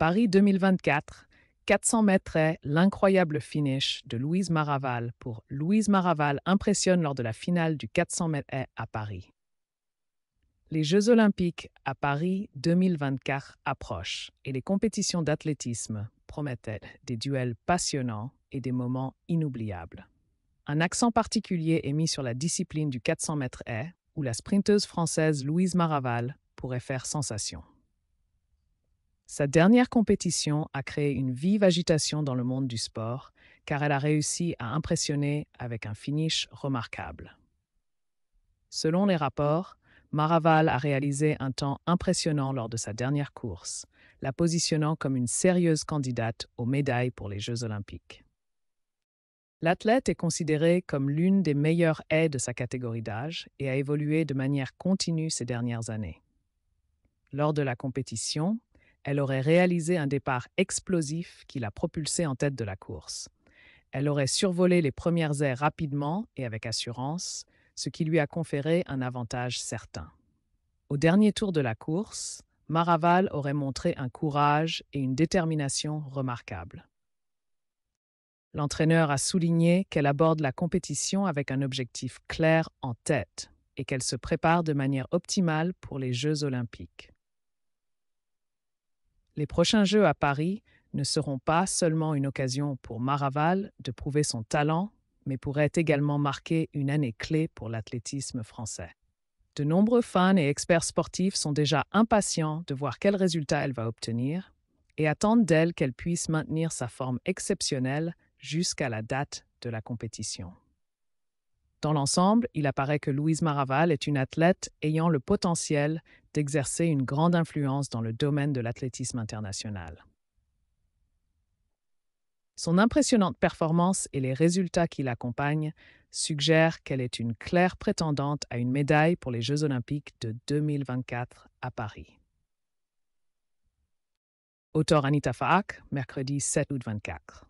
Paris 2024, 400 mètres l'incroyable finish de Louise Maraval pour Louise Maraval impressionne lors de la finale du 400 mètres à Paris. Les Jeux olympiques à Paris 2024 approchent et les compétitions d'athlétisme promettent des duels passionnants et des moments inoubliables. Un accent particulier est mis sur la discipline du 400 mètres haies, où la sprinteuse française Louise Maraval pourrait faire sensation. Sa dernière compétition a créé une vive agitation dans le monde du sport, car elle a réussi à impressionner avec un finish remarquable. Selon les rapports, Maraval a réalisé un temps impressionnant lors de sa dernière course, la positionnant comme une sérieuse candidate aux médailles pour les Jeux olympiques. L'athlète est considérée comme l'une des meilleures haies de sa catégorie d'âge et a évolué de manière continue ces dernières années. Lors de la compétition, elle aurait réalisé un départ explosif qui l'a propulsée en tête de la course. Elle aurait survolé les premières aires rapidement et avec assurance, ce qui lui a conféré un avantage certain. Au dernier tour de la course, Maraval aurait montré un courage et une détermination remarquables. L'entraîneur a souligné qu'elle aborde la compétition avec un objectif clair en tête et qu'elle se prépare de manière optimale pour les Jeux olympiques. Les prochains Jeux à Paris ne seront pas seulement une occasion pour Maraval de prouver son talent, mais pourraient également marquer une année clé pour l'athlétisme français. De nombreux fans et experts sportifs sont déjà impatients de voir quels résultat elle va obtenir et attendent d'elle qu'elle puisse maintenir sa forme exceptionnelle jusqu'à la date de la compétition. Dans l'ensemble, il apparaît que Louise Maraval est une athlète ayant le potentiel d'exercer une grande influence dans le domaine de l'athlétisme international. Son impressionnante performance et les résultats qui l'accompagnent suggèrent qu'elle est une claire prétendante à une médaille pour les Jeux olympiques de 2024 à Paris. Auteur Anita mercredi 7 août 24.